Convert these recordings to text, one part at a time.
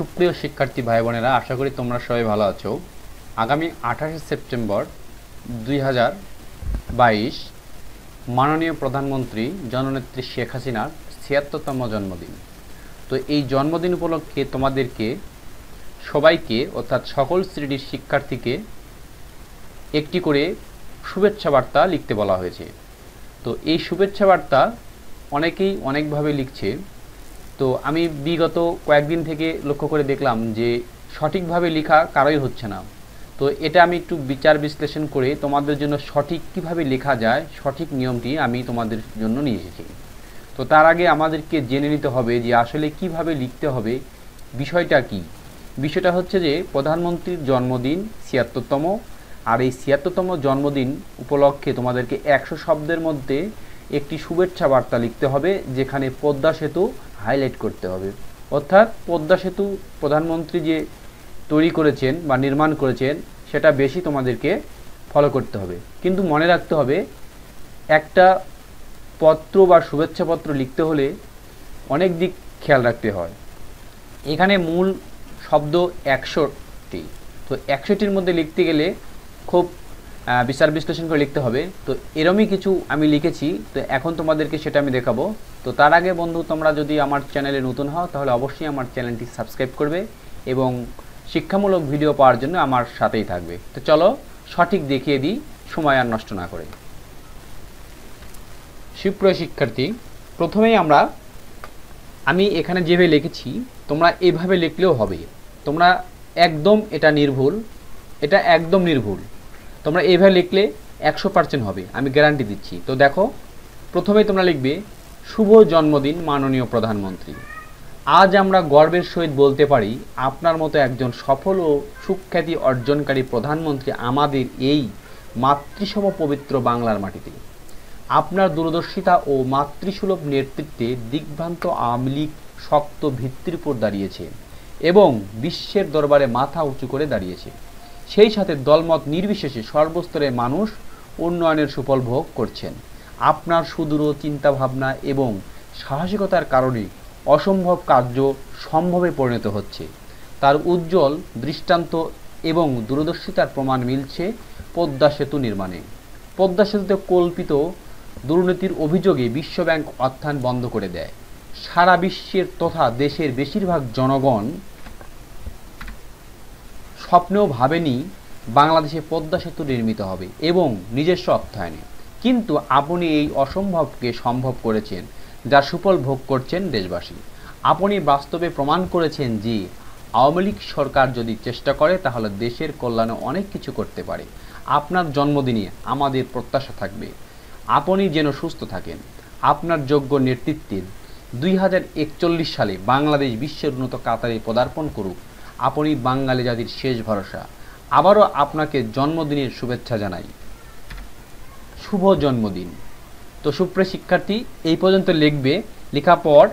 সুপ্রিয় শিক্ষার্থী ভাই বোনেরা আশা করি তোমরা সবাই ভালো আছো আগামী আঠাশে সেপ্টেম্বর দুই মাননীয় প্রধানমন্ত্রী জননেত্রী শেখ হাসিনার ছিয়াত্তরতম জন্মদিন তো এই জন্মদিন উপলক্ষে তোমাদেরকে সবাইকে অর্থাৎ সকল শ্রেণীর শিক্ষার্থীকে একটি করে শুভেচ্ছা বার্তা লিখতে বলা হয়েছে তো এই শুভেচ্ছা বার্তা অনেকেই অনেকভাবে লিখছে তো আমি বিগত কয়েকদিন থেকে লক্ষ্য করে দেখলাম যে সঠিকভাবে লেখা কারোই হচ্ছে না তো এটা আমি একটু বিচার বিশ্লেষণ করে তোমাদের জন্য সঠিক কিভাবে লেখা যায় সঠিক নিয়মটি আমি তোমাদের জন্য নিয়ে এসেছি তো তার আগে আমাদেরকে জেনে নিতে হবে যে আসলে কিভাবে লিখতে হবে বিষয়টা কি বিষয়টা হচ্ছে যে প্রধানমন্ত্রীর জন্মদিন ছিয়াত্তরতম আর এই ছিয়াত্তরতম জন্মদিন উপলক্ষে তোমাদেরকে একশো শব্দের মধ্যে একটি শুভেচ্ছা বার্তা লিখতে হবে যেখানে পদ্মা সেতু হাইলাইট করতে হবে অর্থাৎ পদ্মা সেতু প্রধানমন্ত্রী যে তৈরি করেছেন বা নির্মাণ করেছেন সেটা বেশি তোমাদেরকে ফলো করতে হবে কিন্তু মনে রাখতে হবে একটা পত্র বা শুভেচ্ছাপত্র লিখতে হলে অনেক দিক খেয়াল রাখতে হয় এখানে মূল শব্দ একশোটি তো একশোটির মধ্যে লিখতে গেলে খুব বিচার বিশ্লেষণ করে লিখতে হবে তো এরমই কিছু আমি লিখেছি তো এখন তোমাদেরকে সেটা আমি দেখাবো তো তার আগে বন্ধু তোমরা যদি আমার চ্যানেলে নতুন হও তাহলে অবশ্যই আমার চ্যানেলটি সাবস্ক্রাইব করবে এবং শিক্ষামূলক ভিডিও পাওয়ার জন্য আমার সাথেই থাকবে তো চলো সঠিক দেখিয়ে দিই সময় আর নষ্ট না করে সুপ্রিয় শিক্ষার্থী প্রথমেই আমরা আমি এখানে যেভাবে লিখেছি তোমরা এভাবে লিখলেও হবে তোমরা একদম এটা নির্ভুল এটা একদম নির্ভুল তোমরা এইভাবে লিখলে একশো পার্সেন্ট হবে আমি গ্যারান্টি দিচ্ছি তো দেখো প্রথমেই তোমরা লিখবে শুভ জন্মদিন মাননীয় প্রধানমন্ত্রী আজ আমরা গর্বের সহিত বলতে পারি আপনার মতো একজন সফল ও সুখ্যাতি অর্জনকারী প্রধানমন্ত্রী আমাদের এই মাতৃসম পবিত্র বাংলার মাটিতে আপনার দূরদর্শিতা ও মাতৃসুলভ নেতৃত্বে দিগ্ভ্রান্ত আওয়ামী লীগ শক্ত ভিত্তির উপর দাঁড়িয়েছে এবং বিশ্বের দরবারে মাথা উঁচু করে দাঁড়িয়েছে সেই সাথে দলমত নির্বিশেষে সর্বস্তরে মানুষ উন্নয়নের সুফল ভোগ করছেন আপনার সুদূর চিন্তাভাবনা এবং সাহসিকতার কারণে অসম্ভব কার্য সম্ভবে পরিণত হচ্ছে তার উজ্জ্বল দৃষ্টান্ত এবং দূরদর্শিতার প্রমাণ মিলছে পদ্মা সেতু নির্মাণে পদ্মা সেতুতে কল্পিত দুর্নীতির অভিযোগে বিশ্বব্যাংক অর্থায়ন বন্ধ করে দেয় সারা বিশ্বের তথা দেশের বেশিরভাগ জনগণ স্বপ্নেও ভাবেনি বাংলাদেশে পদ্মা সেতু নির্মিত হবে এবং নিজস্ব অর্থায়নে কিন্তু আপনি এই অসম্ভবকে সম্ভব করেছেন যার সুফল ভোগ করছেন দেশবাসী আপনি বাস্তবে প্রমাণ করেছেন যে আওয়ামী লীগ সরকার যদি চেষ্টা করে তাহলে দেশের কল্যাণে অনেক কিছু করতে পারে আপনার জন্মদিনে আমাদের প্রত্যাশা থাকবে আপনি যেন সুস্থ থাকেন আপনার যোগ্য নেতৃত্বের দুই সালে বাংলাদেশ বিশ্বের উন্নত কাতারে পদার্পণ করুক আপনি বাঙালি জাতির শেষ ভরসা আবারও আপনাকে জন্মদিনের শুভেচ্ছা জানাই শুভ জন্মদিন তো সুপ্রিয় শিক্ষার্থী এই পর্যন্ত লিখবে লেখা পর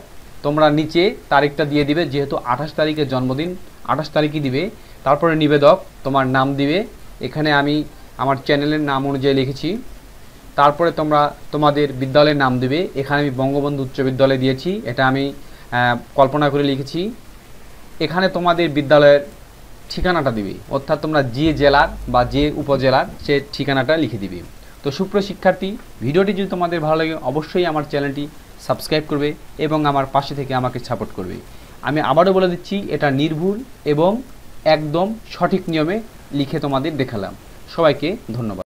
তোমরা নিচে তারিখটা দিয়ে দিবে যেহেতু আঠাশ তারিখে জন্মদিন আঠাশ তারিখই দিবে তারপরে নিবেদক তোমার নাম দিবে এখানে আমি আমার চ্যানেলের নাম অনুযায়ী লিখেছি তারপরে তোমরা তোমাদের বিদ্যালয়ের নাম দিবে এখানে আমি বঙ্গবন্ধু উচ্চ বিদ্যালয় দিয়েছি এটা আমি কল্পনা করে লিখেছি এখানে তোমাদের বিদ্যালয়ের ঠিকানাটা দিবে অর্থাৎ তোমরা যে জেলার বা যে উপজেলার সে ঠিকানাটা লিখে দিবে তো সুপ্র শিক্ষার্থী ভিডিওটি যদি তোমাদের ভালো লাগে অবশ্যই আমার চ্যানেলটি সাবস্ক্রাইব করবে এবং আমার পাশে থেকে আমাকে সাপোর্ট করবে আমি আবারও বলে দিচ্ছি এটা নির্ভুল এবং একদম সঠিক নিয়মে লিখে তোমাদের দেখালাম সবাইকে ধন্যবাদ